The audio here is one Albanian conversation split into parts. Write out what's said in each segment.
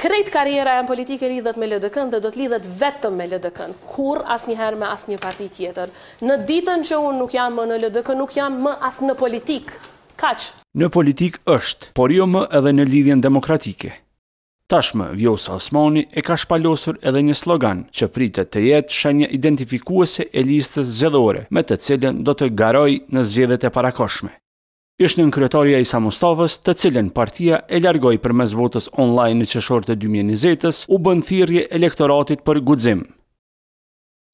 krejt karjera e në politike lidhët me LDK-n dhe do të lidhët vetëm me LDK-n, kur asë njëherë me asë një parti tjetër. Në ditën që unë nuk jam më në ldk nuk jam më as në politik. Kaq? Në politik është, por jo më edhe në lidhjen demokratike. Tashmë, Vjosa Osmani e ka shpalosur edhe një slogan që pritet të jetë shenja identifikuese e listës zedhore, me të cilën do të garoj në zgjedhet e parakoshme ishtë në nënkryetarja Isa Mustafës të cilën partia e ljargoj për mes votës online në qëshorte 2020-ës u bënë elektoratit për gudzim.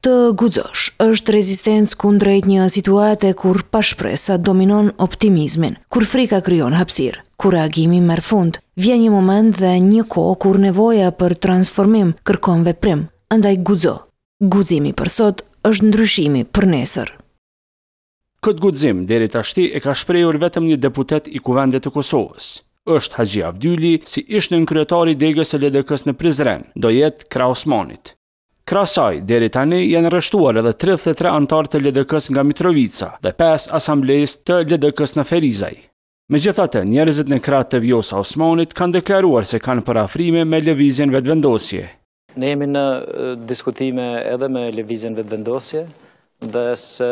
Të gudzosh është rezistencë kundrejt një situate kur pashpresa dominon optimizmin, kur frika kryon hapsirë. Kur reagimi mërë fund, vje një moment dhe një ko kur nevoja për transformim kërkonve prim, ndaj gudzo. Guzimi për sot është ndryshimi për nesër. Këtë gudzim, deri tashti, e ka shprejur vetëm një deputet i kuvendet të Kosovës. Êshtë Haji Avdyli, si ishtë në nënkryetari degës e ledekës në Prizren, do jetë Krausmanit. Krasaj, deri tani, janë rështuar edhe 33 antarë të ledekës nga Mitrovica dhe 5 asamblejës të ledekës në Ferizaj. Me gjithate, njerëzit në kratë të vjosa Osmanit kanë deklaruar se kanë parafrime me levizjen vetëvendosje. Ne jemi në diskutime edhe me levizjen vetëvendosje dhe se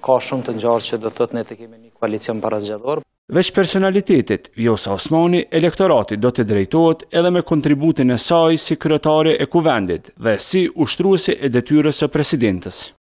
ka shumë të ngjarje që do të thotë ne të kemi një koalicion parazgjador. Veç personalitetit, Josa Osmani, elektorati do të drejtohet edhe me kontributin e saj si kryetare e kuvendit dhe si ushtruesi e detyrës së presidentit.